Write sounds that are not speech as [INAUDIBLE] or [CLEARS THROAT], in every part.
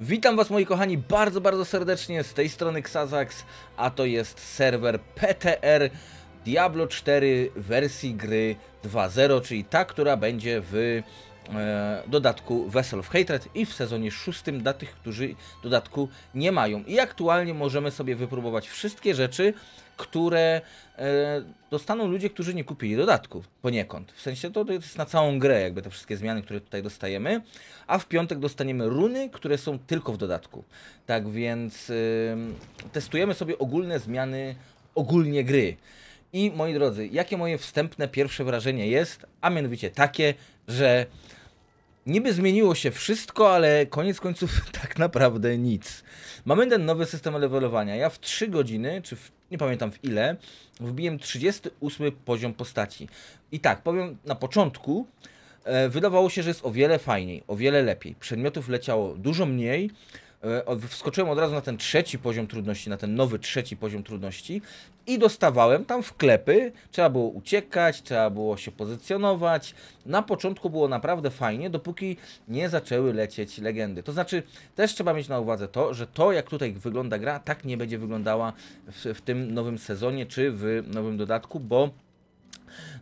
Witam Was moi kochani bardzo, bardzo serdecznie z tej strony Xazax, a to jest serwer PTR Diablo 4 wersji gry 2.0, czyli ta, która będzie w E, dodatku Vessel of Hatred i w sezonie szóstym dla tych, którzy dodatku nie mają. I aktualnie możemy sobie wypróbować wszystkie rzeczy, które e, dostaną ludzie, którzy nie kupili dodatku poniekąd. W sensie to, to jest na całą grę, jakby te wszystkie zmiany, które tutaj dostajemy. A w piątek dostaniemy runy, które są tylko w dodatku. Tak więc e, testujemy sobie ogólne zmiany ogólnie gry. I moi drodzy, jakie moje wstępne pierwsze wrażenie jest? A mianowicie takie, że niby zmieniło się wszystko, ale koniec końców [LAUGHS] tak naprawdę nic. Mamy ten nowy system levelowania. Ja w 3 godziny, czy w, nie pamiętam w ile, wbiłem 38 poziom postaci. I tak, powiem na początku, e, wydawało się, że jest o wiele fajniej, o wiele lepiej. Przedmiotów leciało dużo mniej. E, wskoczyłem od razu na ten trzeci poziom trudności, na ten nowy trzeci poziom trudności i dostawałem tam wklepy. Trzeba było uciekać, trzeba było się pozycjonować. Na początku było naprawdę fajnie, dopóki nie zaczęły lecieć legendy. To znaczy, też trzeba mieć na uwadze to, że to, jak tutaj wygląda gra, tak nie będzie wyglądała w, w tym nowym sezonie czy w nowym dodatku, bo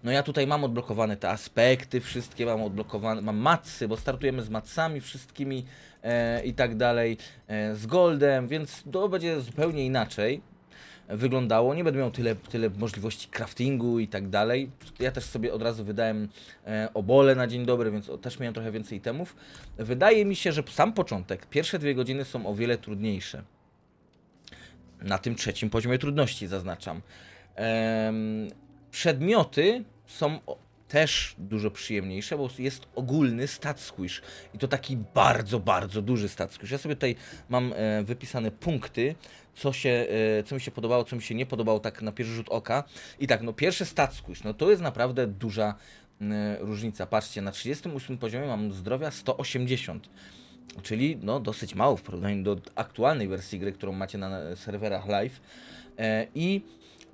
no ja tutaj mam odblokowane te aspekty, wszystkie mam odblokowane, mam matsy, bo startujemy z matsami wszystkimi e, i tak dalej, e, z goldem, więc to będzie zupełnie inaczej wyglądało. Nie będę miał tyle, tyle możliwości craftingu i tak dalej. Ja też sobie od razu wydałem e, obole na dzień dobry, więc też miałem trochę więcej temów. Wydaje mi się, że sam początek, pierwsze dwie godziny są o wiele trudniejsze. Na tym trzecim poziomie trudności zaznaczam. Przedmioty są też dużo przyjemniejsze, bo jest ogólny stat squish i to taki bardzo, bardzo duży stat squish. Ja sobie tutaj mam e, wypisane punkty, co, się, e, co mi się podobało, co mi się nie podobało tak na pierwszy rzut oka. I tak, no pierwszy stat squish, no to jest naprawdę duża e, różnica. Patrzcie, na 38 poziomie mam zdrowia 180. Czyli no, dosyć mało w porównaniu do aktualnej wersji gry, którą macie na serwerach live. E, I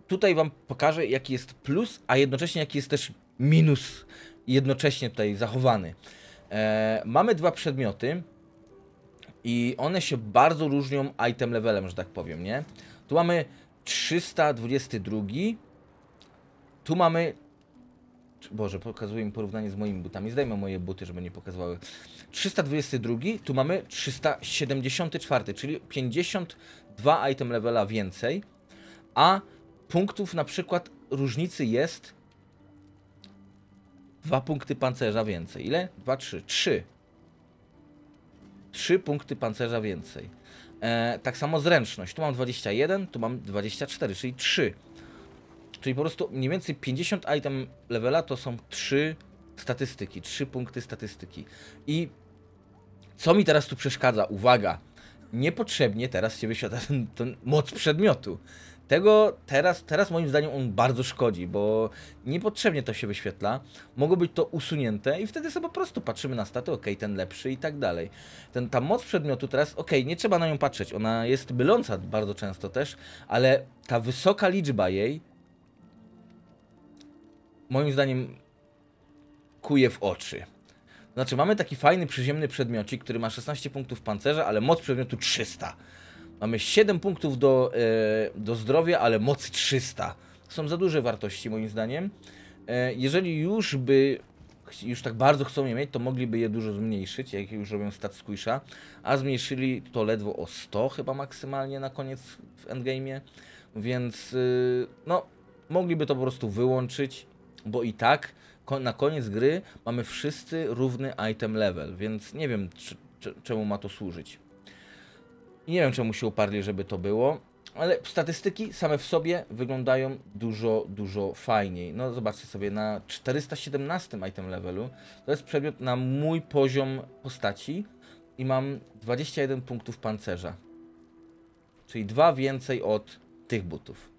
tutaj Wam pokażę, jaki jest plus, a jednocześnie jaki jest też minus jednocześnie tutaj zachowany. E, mamy dwa przedmioty i one się bardzo różnią item levelem, że tak powiem, nie? Tu mamy 322, tu mamy... Boże, pokazuję im porównanie z moimi butami. Zdejmę moje buty, żeby nie pokazywały. 322, tu mamy 374, czyli 52 item levela więcej, a punktów na przykład różnicy jest Dwa punkty pancerza więcej. Ile? Dwa, trzy. Trzy. Trzy punkty pancerza więcej. E, tak samo zręczność. Tu mam 21, tu mam 24, czyli 3. Czyli po prostu mniej więcej 50 item levela to są 3 statystyki, 3 punkty statystyki. I co mi teraz tu przeszkadza? Uwaga! Niepotrzebnie teraz się wyświetla ten, ten moc przedmiotu. Tego teraz, teraz moim zdaniem on bardzo szkodzi, bo niepotrzebnie to się wyświetla. Mogło być to usunięte i wtedy sobie po prostu patrzymy na staty, ok, ten lepszy i tak dalej. Ten, ta moc przedmiotu teraz, ok, nie trzeba na nią patrzeć, ona jest myląca bardzo często też, ale ta wysoka liczba jej moim zdaniem kuje w oczy. Znaczy mamy taki fajny przyziemny przedmiocik, który ma 16 punktów pancerza, ale moc przedmiotu 300. Mamy 7 punktów do, e, do zdrowia, ale mocy 300. Są za duże wartości moim zdaniem. E, jeżeli już by już tak bardzo chcą je mieć, to mogliby je dużo zmniejszyć, jak już robią stat squisha, a zmniejszyli to ledwo o 100 chyba maksymalnie na koniec w endgame'ie, więc y, no, mogliby to po prostu wyłączyć, bo i tak na koniec gry mamy wszyscy równy item level, więc nie wiem czemu ma to służyć. I nie wiem, czemu się uparli, żeby to było. Ale statystyki same w sobie wyglądają dużo, dużo fajniej. No zobaczcie sobie, na 417 item levelu to jest przedmiot na mój poziom postaci i mam 21 punktów pancerza. Czyli dwa więcej od tych butów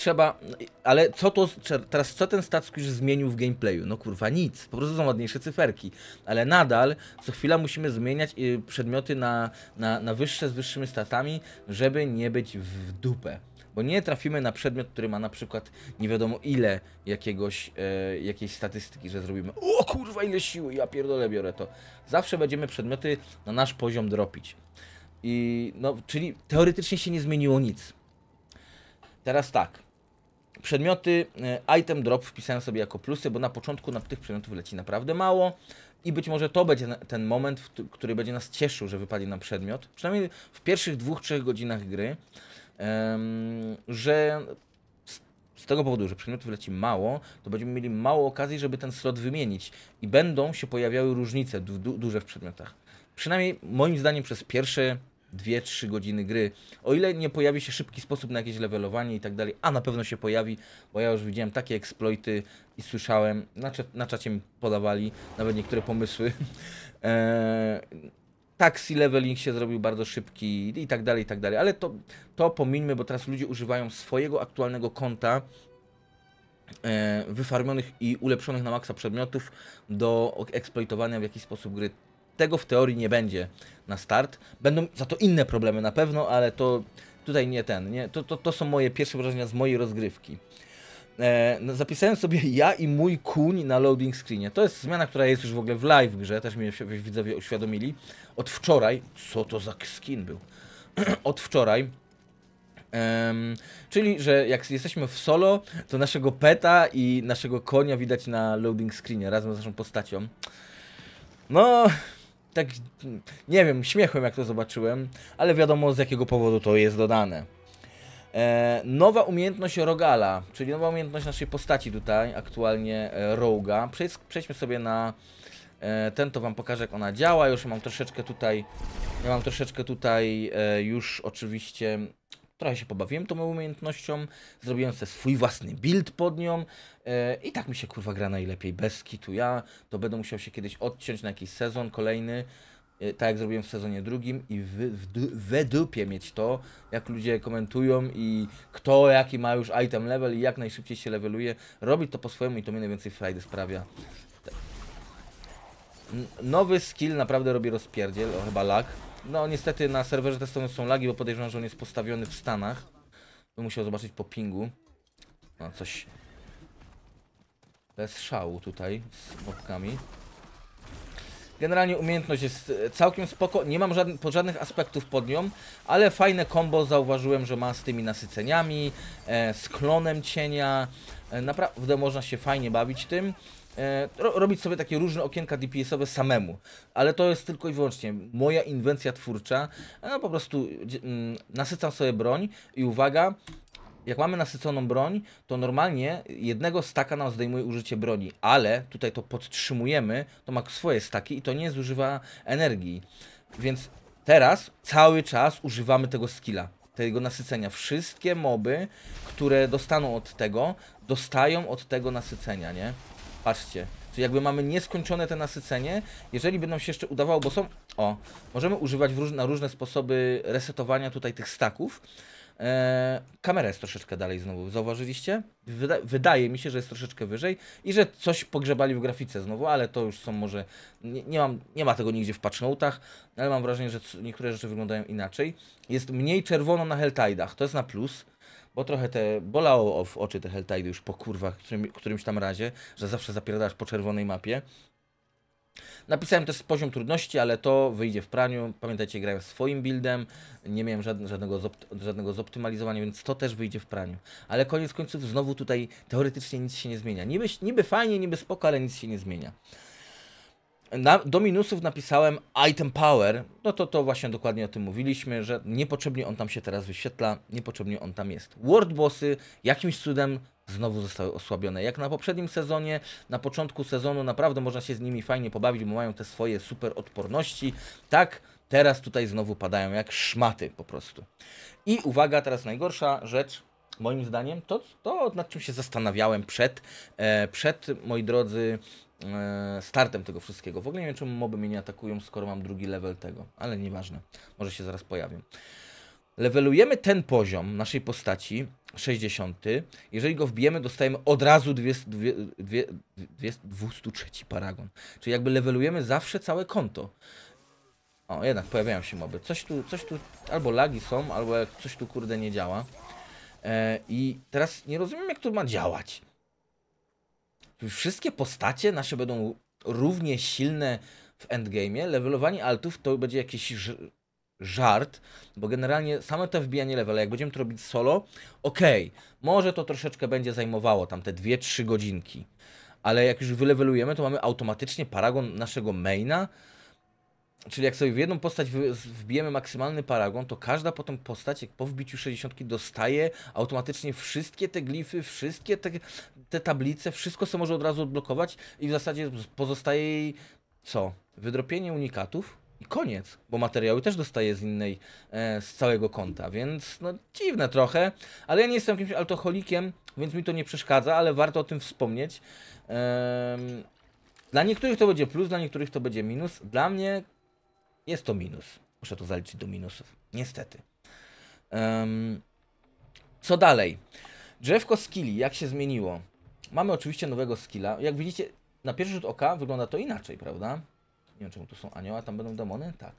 trzeba. Ale co to. Teraz co ten już zmienił w gameplayu? No kurwa nic. Po prostu są ładniejsze cyferki. Ale nadal co chwila musimy zmieniać y, przedmioty na, na, na wyższe z wyższymi statami, żeby nie być w dupę bo nie trafimy na przedmiot, który ma na przykład nie wiadomo ile jakiegoś, e, jakiejś statystyki, że zrobimy o kurwa ile siły, ja pierdolę biorę to. Zawsze będziemy przedmioty na nasz poziom dropić. I no, czyli teoretycznie się nie zmieniło nic. Teraz tak, Przedmioty e, item drop wpisałem sobie jako plusy, bo na początku na tych przedmiotów leci naprawdę mało i być może to będzie ten moment, który będzie nas cieszył, że wypadnie nam przedmiot, przynajmniej w pierwszych dwóch, trzech godzinach gry, że z tego powodu, że przedmiotów leci mało, to będziemy mieli mało okazji, żeby ten slot wymienić i będą się pojawiały różnice duże w przedmiotach. Przynajmniej moim zdaniem przez pierwsze 2-3 godziny gry. O ile nie pojawi się szybki sposób na jakieś levelowanie i tak dalej, a na pewno się pojawi, bo ja już widziałem takie eksploity i słyszałem, na, na czacie mi podawali nawet niektóre pomysły. eee, [LAUGHS] taxi leveling się zrobił bardzo szybki i tak dalej, i tak dalej. Ale to, to pomińmy, bo teraz ludzie używają swojego aktualnego konta e, wyfarmionych i ulepszonych na maksa przedmiotów do eksploitowania w jakiś sposób gry tego w teorii nie będzie na start. Będą za to inne problemy na pewno, ale to tutaj nie ten, nie? To, to, to są moje pierwsze wrażenia z mojej rozgrywki. E, no, zapisałem sobie ja i mój kuń na loading screenie. To jest zmiana, która jest już w ogóle w live grze, też mnie widzowie uświadomili. Od wczoraj, co to za skin był? [CLEARS THROAT] Od wczoraj Um, czyli, że jak jesteśmy w solo, to naszego peta i naszego konia widać na loading screenie razem z naszą postacią. No, tak, nie wiem, śmiechłem jak to zobaczyłem, ale wiadomo z jakiego powodu to jest dodane. E, nowa umiejętność Rogala, czyli nowa umiejętność naszej postaci tutaj, aktualnie e, Roga. Przejdź, przejdźmy sobie na e, ten, to wam pokażę jak ona działa. Już mam troszeczkę tutaj, ja mam troszeczkę tutaj e, już oczywiście trochę się pobawiłem tą umiejętnością, zrobiłem sobie swój własny build pod nią e, i tak mi się kurwa gra najlepiej, bez kitu. Ja to będę musiał się kiedyś odciąć na jakiś sezon kolejny, e, tak jak zrobiłem w sezonie drugim i w, we dupie mieć to, jak ludzie komentują i kto jaki ma już item level i jak najszybciej się leveluje. Robić to po swojemu i to mi najwięcej frajdy sprawia. Nowy skill naprawdę robi rozpierdziel, o, chyba lag. No niestety na serwerze testowym są lagi, bo podejrzewam, że on jest postawiony w Stanach. Bym musiał zobaczyć po pingu. No coś... Bez szału tutaj z mopkami. Generalnie umiejętność jest e, całkiem spoko, nie mam żadnych, żadnych aspektów pod nią, ale fajne combo zauważyłem, że ma z tymi nasyceniami, e, z klonem cienia. E, naprawdę można się fajnie bawić tym. E, ro robić sobie takie różne okienka DPS-owe samemu. Ale to jest tylko i wyłącznie moja inwencja twórcza. No, po prostu mm, nasycam sobie broń i uwaga, jak mamy nasyconą broń, to normalnie jednego staka nam zdejmuje użycie broni, ale tutaj to podtrzymujemy, to ma swoje staki i to nie zużywa energii. Więc teraz cały czas używamy tego skilla, tego nasycenia. Wszystkie moby, które dostaną od tego, dostają od tego nasycenia, nie? Patrzcie. Czyli jakby mamy nieskończone te nasycenie. Jeżeli by nam się jeszcze udawało, bo są... O, możemy używać róż... na różne sposoby resetowania tutaj tych staków. E, kamera jest troszeczkę dalej znowu, zauważyliście? Wyda wydaje mi się, że jest troszeczkę wyżej i że coś pogrzebali w grafice znowu, ale to już są może... Nie, nie mam, nie ma tego nigdzie w patchnotach, ale mam wrażenie, że niektóre rzeczy wyglądają inaczej. Jest mniej czerwono na Helltide'ach, to jest na plus bo trochę te bolało w oczy te Helltide już po kurwach którym, którymś tam razie, że zawsze zapierdasz po czerwonej mapie. Napisałem też poziom trudności, ale to wyjdzie w praniu. Pamiętajcie, grałem swoim buildem, nie miałem żadnego, żadnego zoptymalizowania, więc to też wyjdzie w praniu. Ale koniec końców znowu tutaj teoretycznie nic się nie zmienia. Niby, niby fajnie, niby spoko, ale nic się nie zmienia. Na, do minusów napisałem item power, no to to właśnie dokładnie o tym mówiliśmy, że niepotrzebnie on tam się teraz wyświetla, niepotrzebnie on tam jest. World bossy jakimś cudem znowu zostały osłabione. Jak na poprzednim sezonie, na początku sezonu naprawdę można się z nimi fajnie pobawić, bo mają te swoje super odporności. Tak, teraz tutaj znowu padają jak szmaty po prostu. I uwaga, teraz najgorsza rzecz, moim zdaniem, to, to nad czym się zastanawiałem przed, e, przed moi drodzy, E, startem tego wszystkiego. W ogóle nie wiem, czemu moby mnie nie atakują, skoro mam drugi level tego, ale nieważne. Może się zaraz pojawią. Levelujemy ten poziom naszej postaci, 60. Jeżeli go wbijemy, dostajemy od razu 200, 200, 203 paragon. Czyli jakby levelujemy zawsze całe konto. O, jednak pojawiają się moby. Coś tu, coś tu, albo lagi są, albo coś tu kurde nie działa. E, I teraz nie rozumiem, jak to ma działać wszystkie postacie nasze będą równie silne w endgame'ie. Levelowanie altów to będzie jakiś żart, bo generalnie same to wbijanie levela, jak będziemy to robić solo, okej, okay, może to troszeczkę będzie zajmowało tam te 2-3 godzinki, ale jak już wylewelujemy, to mamy automatycznie paragon naszego maina, Czyli jak sobie w jedną postać wbijemy maksymalny paragon, to każda potem postać, jak po wbiciu 60 dostaje automatycznie wszystkie te glify, wszystkie te, te tablice, wszystko co może od razu odblokować i w zasadzie pozostaje jej co? Wydropienie unikatów i koniec, bo materiały też dostaje z innej, e, z całego konta, więc no dziwne trochę, ale ja nie jestem jakimś alkoholikiem, więc mi to nie przeszkadza, ale warto o tym wspomnieć. dla niektórych to będzie plus, dla niektórych to będzie minus. Dla mnie jest to minus. Muszę to zaliczyć do minusów. Niestety. Um, co dalej? Drzewko skilli, jak się zmieniło? Mamy oczywiście nowego skilla. Jak widzicie, na pierwszy rzut oka wygląda to inaczej, prawda? Nie wiem, czemu tu są anioła, tam będą demony? Tak.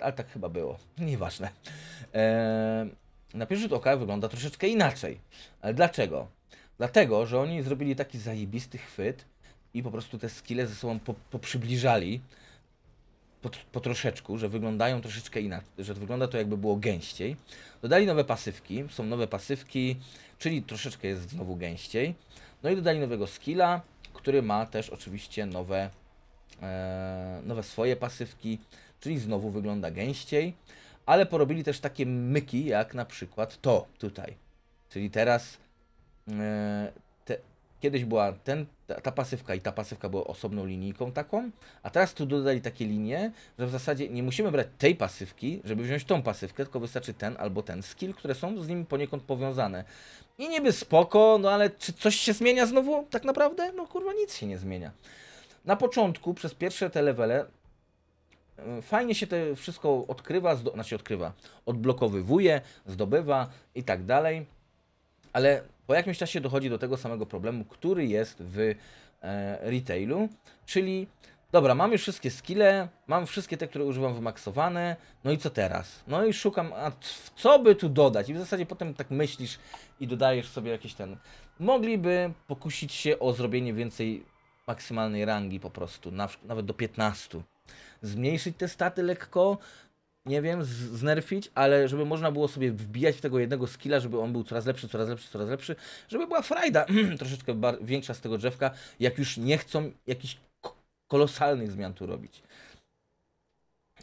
Ale tak chyba było. [LAUGHS] Nieważne. Eee, na pierwszy rzut oka wygląda troszeczkę inaczej. Ale dlaczego? Dlatego, że oni zrobili taki zajebisty chwyt i po prostu te skille ze sobą po, poprzybliżali po, po, troszeczku, że wyglądają troszeczkę inaczej, że wygląda to jakby było gęściej. Dodali nowe pasywki, są nowe pasywki, czyli troszeczkę jest znowu gęściej. No i dodali nowego skilla, który ma też oczywiście nowe, e, nowe swoje pasywki, czyli znowu wygląda gęściej. Ale porobili też takie myki, jak na przykład to tutaj. Czyli teraz, e, te, kiedyś była ten ta, ta, pasywka i ta pasywka były osobną linijką taką, a teraz tu dodali takie linie, że w zasadzie nie musimy brać tej pasywki, żeby wziąć tą pasywkę, tylko wystarczy ten albo ten skill, które są z nim poniekąd powiązane. I niby spoko, no ale czy coś się zmienia znowu tak naprawdę? No kurwa nic się nie zmienia. Na początku, przez pierwsze te levele, y, fajnie się to wszystko odkrywa, zdo, znaczy odkrywa, odblokowywuje, zdobywa i tak dalej, ale po jakimś czasie dochodzi do tego samego problemu, który jest w e, retailu, czyli dobra, mam już wszystkie skille, mam wszystkie te, które używam wymaksowane, no i co teraz? No i szukam, a co by tu dodać? I w zasadzie potem tak myślisz i dodajesz sobie jakiś ten... Mogliby pokusić się o zrobienie więcej maksymalnej rangi po prostu, nawet do 15. Zmniejszyć te staty lekko, nie wiem, znerfić, ale żeby można było sobie wbijać w tego jednego skilla, żeby on był coraz lepszy, coraz lepszy, coraz lepszy, żeby była frajda [CLEARS THROAT] troszeczkę większa z tego drzewka, jak już nie chcą jakichś kolosalnych zmian tu robić.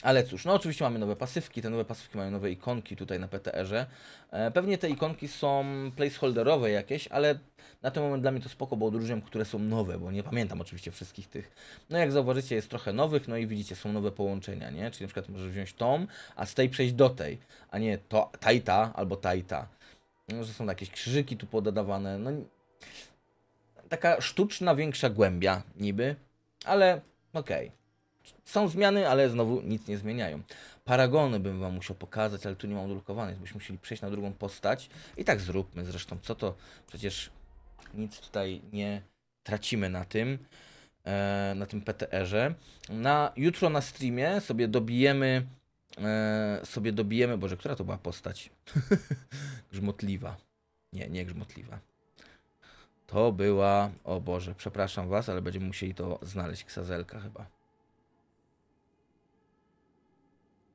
Ale cóż, no oczywiście mamy nowe pasywki, te nowe pasywki mają nowe ikonki tutaj na PTR-ze. E, pewnie te ikonki są placeholderowe jakieś, ale na ten moment dla mnie to spoko, bo odróżniam, które są nowe, bo nie pamiętam oczywiście wszystkich tych. No jak zauważycie, jest trochę nowych, no i widzicie, są nowe połączenia, nie? Czyli na przykład możesz wziąć tą, a z tej przejść do tej, a nie to, taita albo taita No, że są jakieś krzyżyki tu pododawane, no taka sztuczna, większa głębia niby, ale okej. Okay są zmiany, ale znowu nic nie zmieniają. Paragony bym wam musiał pokazać, ale tu nie mam drukowanych, więc byśmy musieli przejść na drugą postać. I tak zróbmy zresztą, co to przecież nic tutaj nie tracimy na tym, e, na tym PTR-ze. Na, jutro na streamie sobie dobijemy, e, sobie dobijemy, boże, która to była postać? [LAUGHS] grzmotliwa. Nie, nie grzmotliwa. To była, o Boże, przepraszam Was, ale będziemy musieli to znaleźć, ksazelka chyba.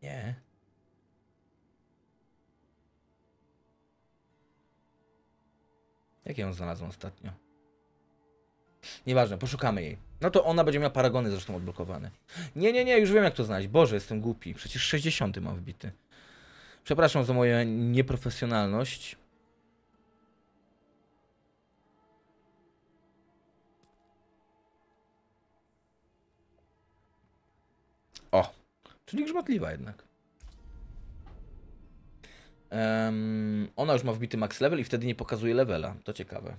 Nie. Jak ją znalazłem ostatnio? Nieważne, poszukamy jej. No to ona będzie miała paragony zresztą odblokowane. Nie, nie, nie, już wiem jak to znaleźć. Boże, jestem głupi. Przecież 60 mam wbity. Przepraszam za moją nieprofesjonalność. O. Czyli grzmotliwa jednak. Um, ona już ma wbity max level i wtedy nie pokazuje levela. To ciekawe.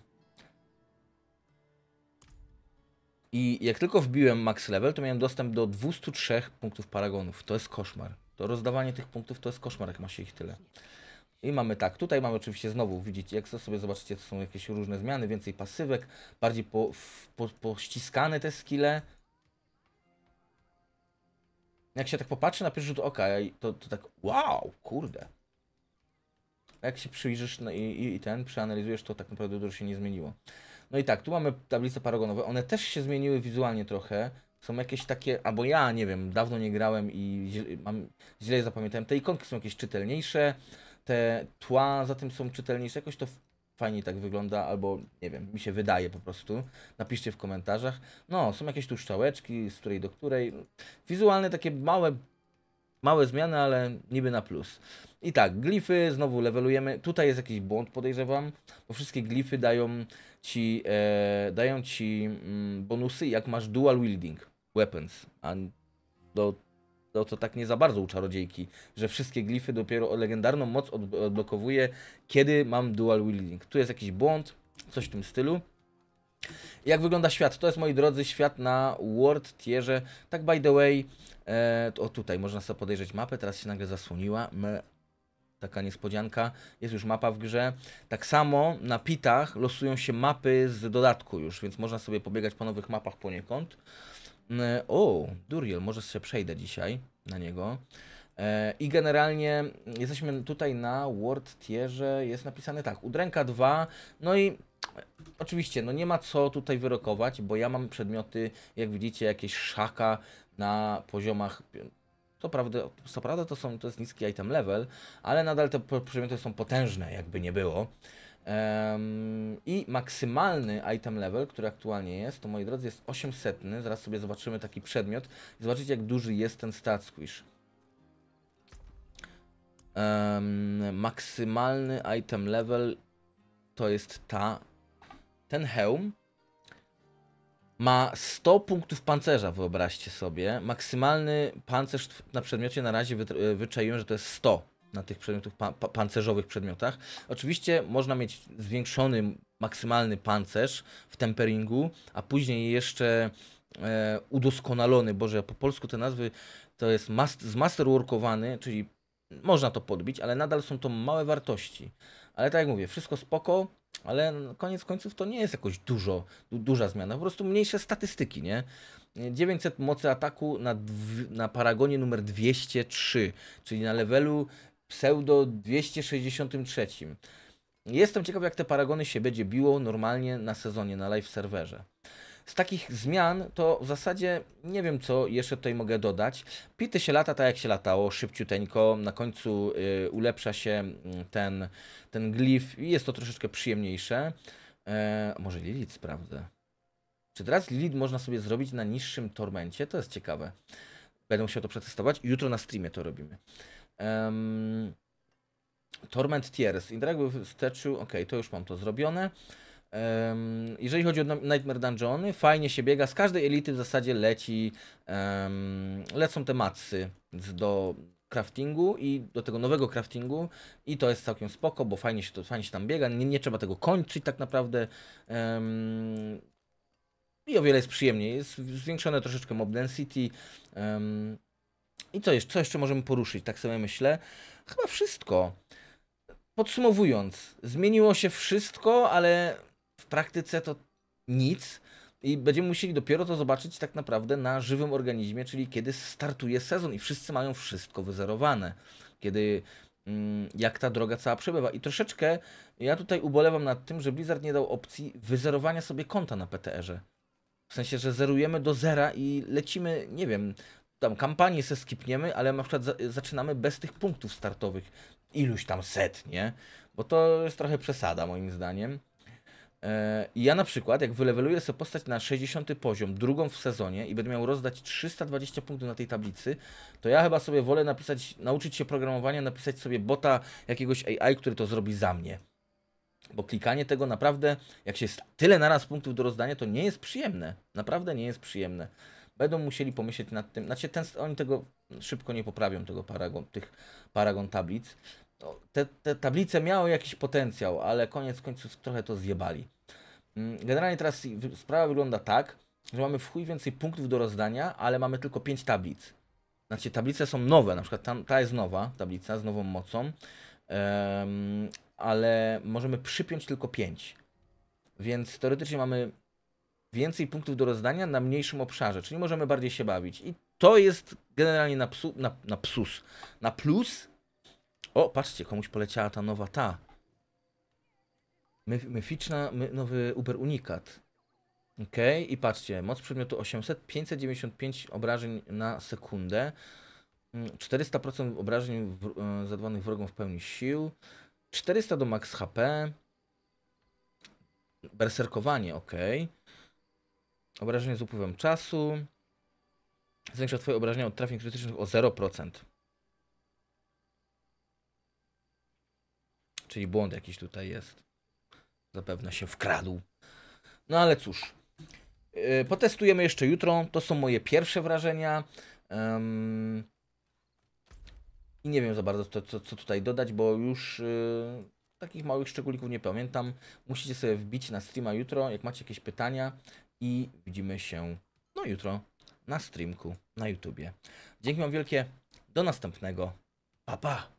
I jak tylko wbiłem max level, to miałem dostęp do 203 punktów paragonów. To jest koszmar. To rozdawanie tych punktów to jest koszmar, jak ma się ich tyle. I mamy tak, tutaj mamy oczywiście znowu, widzicie, jak sobie zobaczycie, to są jakieś różne zmiany, więcej pasywek, bardziej po, po, pościskane te skille, jak się tak popatrzy na pierwszy rzut oka, to, to tak wow, kurde. jak się przyjrzysz i, i, i, ten, przeanalizujesz, to tak naprawdę dużo się nie zmieniło. No i tak, tu mamy tablice paragonowe. One też się zmieniły wizualnie trochę. Są jakieś takie, albo ja nie wiem, dawno nie grałem i mam, źle zapamiętałem. Te ikonki są jakieś czytelniejsze, te tła za tym są czytelniejsze. Jakoś to fajnie tak wygląda, albo nie wiem, mi się wydaje po prostu. Napiszcie w komentarzach. No, są jakieś tu szczałeczki, z której do której. Wizualne takie małe, małe zmiany, ale niby na plus. I tak, glify znowu levelujemy. Tutaj jest jakiś błąd, podejrzewam, bo wszystkie glify dają ci, e, dają ci mm, bonusy, jak masz dual wielding weapons, a do no to tak nie za bardzo u czarodziejki, że wszystkie glify dopiero legendarną moc odblokowuje, kiedy mam dual wielding. Tu jest jakiś błąd, coś w tym stylu. Jak wygląda świat? To jest, moi drodzy, świat na World Tierze. Tak, by the way, e, o tutaj można sobie podejrzeć mapę, teraz się nagle zasłoniła. Me, taka niespodzianka, jest już mapa w grze. Tak samo na pitach losują się mapy z dodatku już, więc można sobie pobiegać po nowych mapach poniekąd. E, o, Duriel, może się przejdę dzisiaj na niego. E, I generalnie jesteśmy tutaj na World Tierze, jest napisane tak, udręka 2, no i oczywiście, no nie ma co tutaj wyrokować, bo ja mam przedmioty, jak widzicie, jakieś szaka na poziomach to prawda, co prawda to, są, to jest niski item level, ale nadal te przedmioty są potężne, jakby nie było. I maksymalny item level, który aktualnie jest, to moi drodzy jest 800. Zaraz sobie zobaczymy taki przedmiot i zobaczycie jak duży jest ten stat squish. maksymalny item level to jest ta, ten hełm. Ma 100 punktów pancerza, wyobraźcie sobie. Maksymalny pancerz na przedmiocie na razie wyczaiłem, że to jest 100 na tych przedmiotach, pa, pa, pancerzowych przedmiotach. Oczywiście można mieć zwiększony maksymalny pancerz w temperingu, a później jeszcze e, udoskonalony, boże, ja po polsku te nazwy to jest mas- zmasterworkowany, czyli można to podbić, ale nadal są to małe wartości. Ale tak jak mówię, wszystko spoko, ale koniec końców to nie jest jakoś dużo, du- duża zmiana, po prostu mniejsze statystyki, nie? 900 mocy ataku na, na paragonie numer 203, czyli na levelu pseudo 263. Jestem ciekaw, jak te paragony się będzie biło normalnie na sezonie, na live serwerze. Z takich zmian to w zasadzie nie wiem, co jeszcze tutaj mogę dodać. Pity się lata tak, jak się latało, szybciuteńko. Na końcu y, ulepsza się mm, ten, ten glif i jest to troszeczkę przyjemniejsze. E, może Lilith sprawdzę. Czy teraz Lilith można sobie zrobić na niższym tormencie? To jest ciekawe. Będę musiał to przetestować. Jutro na streamie to robimy. Um, Torment Tears. Interactive with Statue, ok, to już mam to zrobione. Um, jeżeli chodzi o Nightmare Dungeony, fajnie się biega. Z każdej elity w zasadzie leci, um, lecą te matsy do craftingu i do tego nowego craftingu i to jest całkiem spoko, bo fajnie się, to, fajnie się tam biega, nie, nie trzeba tego kończyć tak naprawdę. Um, i o wiele jest przyjemniej. Jest zwiększone troszeczkę mob density. Um, i co jeszcze, co jeszcze możemy poruszyć? Tak sobie myślę. Chyba wszystko. Podsumowując, zmieniło się wszystko, ale w praktyce to nic. I będziemy musieli dopiero to zobaczyć tak naprawdę na żywym organizmie, czyli kiedy startuje sezon i wszyscy mają wszystko wyzerowane. Kiedy mm, jak ta droga cała przebywa. I troszeczkę ja tutaj ubolewam nad tym, że Blizzard nie dał opcji wyzerowania sobie konta na PTR-ze. W sensie, że zerujemy do zera i lecimy, nie wiem, tam kampanię se skipniemy, ale na przykład za, zaczynamy bez tych punktów startowych, iluś tam set, nie? Bo to jest trochę przesada moim zdaniem. E, ja na przykład, jak wyleweluję sobie postać na 60 poziom, drugą w sezonie i będę miał rozdać 320 punktów na tej tablicy, to ja chyba sobie wolę napisać, nauczyć się programowania, napisać sobie bota jakiegoś AI, który to zrobi za mnie. Bo klikanie tego naprawdę, jak się jest tyle naraz punktów do rozdania, to nie jest przyjemne. Naprawdę nie jest przyjemne. Będą musieli pomyśleć nad tym, znaczy ten, oni tego szybko nie poprawią, tego paragon, tych paragon tablic. Te, te tablice miały jakiś potencjał, ale koniec końców trochę to zjebali. Mm, generalnie teraz sprawa wygląda tak, że mamy w chuj więcej punktów do rozdania, ale mamy tylko 5 tablic. Znaczy tablice są nowe, na przykład ta, ta jest nowa tablica z nową mocą, um, ale możemy przypiąć tylko 5. Więc teoretycznie mamy więcej punktów do rozdania na mniejszym obszarze, czyli możemy bardziej się bawić. I to jest generalnie na, psu, na, na psus, na plus. O, patrzcie, komuś poleciała ta nowa ta. myficzna, my, nowy Uber Unikat. Ok, i patrzcie, moc przedmiotu 800, 595 obrażeń na sekundę, 400% mm, obrażeń w, e, zadawanych wrogom w pełni sił, 400 do max HP, berserkowanie, ok. Obrażenie z upływem czasu. Zwiększa Twoje obrażenia od trafień krytycznych o 0%. Czyli błąd jakiś tutaj jest. Zapewne się wkradł. No ale cóż. Y, potestujemy jeszcze jutro. To są moje pierwsze wrażenia. Um, I nie wiem za bardzo, co, co, tutaj dodać, bo już y, takich małych szczególików nie pamiętam. Musicie sobie wbić na streama jutro, jak macie jakieś pytania i widzimy się no jutro na streamku na YouTubie. Dzięki Wam wielkie, do następnego, pa pa!